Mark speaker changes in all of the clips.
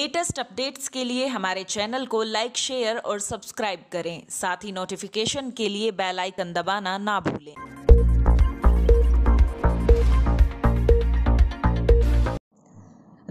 Speaker 1: latest updates के लिए हमारे चैनल को लाइक शेयर और सब्सक्राइब करें साथ ही नोटिफिकेशन के लिए बेल आइकन दबाना ना भूलें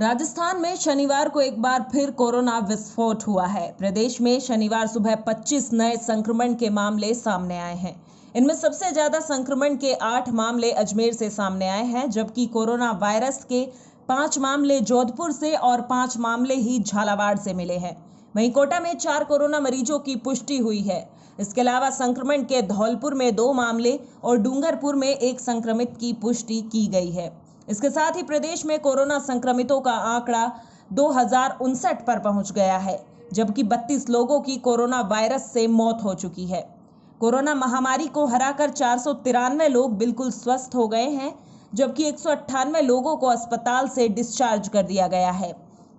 Speaker 1: राजस्थान में शनिवार को एक बार फिर कोरोना विस्फोट हुआ है प्रदेश में शनिवार सुबह 25 नए संक्रमण के मामले सामने आए हैं इनमें सबसे ज्यादा संक्रमण के आठ मामले अजमेर से सामने आए हैं जबकि कोरोना वायरस के पांच मामले जोधपुर से और पांच मामले ही झालावाड़ से मिले हैं वहीं कोटा में चार कोरोना मरीजों की पुष्टि हुई है इसके अलावा संक्रमण के धौलपुर में दो मामले और डूंगरपुर में एक संक्रमित की पुष्टि की गई है इसके साथ ही प्रदेश में कोरोना संक्रमितों का आंकड़ा दो पर पहुंच गया है जबकि 32 लोगों की कोरोना वायरस से मौत हो चुकी है कोरोना महामारी को हराकर चार लोग बिल्कुल स्वस्थ हो गए हैं जबकि एक लोगों को अस्पताल से डिस्चार्ज कर दिया गया है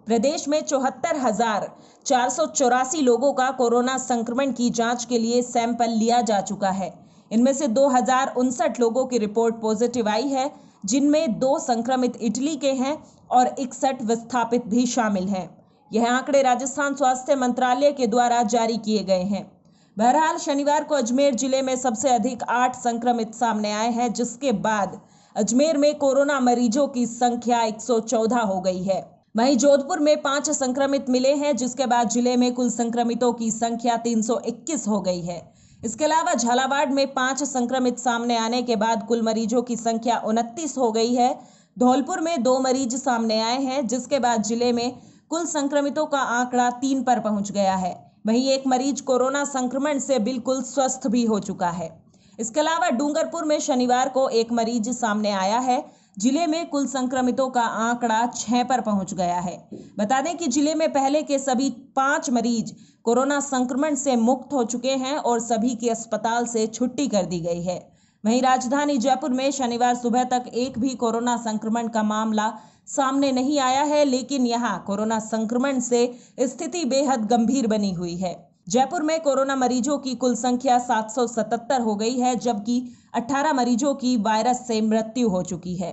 Speaker 1: प्रदेश में चौहत्तर हजार चार सौ चौरासी लोगों का कोरोना संक्रमण की जांच के लिए सैंपल लिया जा चुका है इनमें से दो हजार उनसठ लोगों की रिपोर्ट पॉजिटिव आई है जिनमें दो संक्रमित इटली के हैं और इकसठ विस्थापित भी शामिल हैं यह आंकड़े राजस्थान स्वास्थ्य मंत्रालय के द्वारा जारी किए गए हैं बहरहाल शनिवार को अजमेर जिले में सबसे अधिक आठ संक्रमित सामने आए हैं जिसके बाद अजमेर में कोरोना मरीजों की संख्या 114 हो गई है वहीं जोधपुर में पांच संक्रमित मिले हैं जिसके बाद जिले में कुल संक्रमितों की संख्या 321 हो गई है इसके अलावा झालावाड़ में पांच संक्रमित सामने आने के बाद कुल मरीजों की संख्या उनतीस हो गई है धौलपुर में दो मरीज सामने आए हैं जिसके बाद जिले में कुल संक्रमितों का आंकड़ा तीन पर पहुंच गया है वहीं एक मरीज कोरोना संक्रमण से बिल्कुल स्वस्थ भी हो चुका है इसके अलावा डूंगरपुर में शनिवार को एक मरीज सामने आया है जिले में कुल संक्रमितों का आंकड़ा छह पर पहुंच गया है बता दें कि जिले में पहले के सभी पांच मरीज कोरोना संक्रमण से मुक्त हो चुके हैं और सभी की अस्पताल से छुट्टी कर दी गई है वहीं राजधानी जयपुर में शनिवार सुबह तक एक भी कोरोना संक्रमण का मामला सामने नहीं आया है लेकिन यहाँ कोरोना संक्रमण से स्थिति बेहद गंभीर बनी हुई है जयपुर में कोरोना मरीजों की कुल संख्या 777 हो गई है जबकि 18 मरीजों की वायरस से मृत्यु हो चुकी है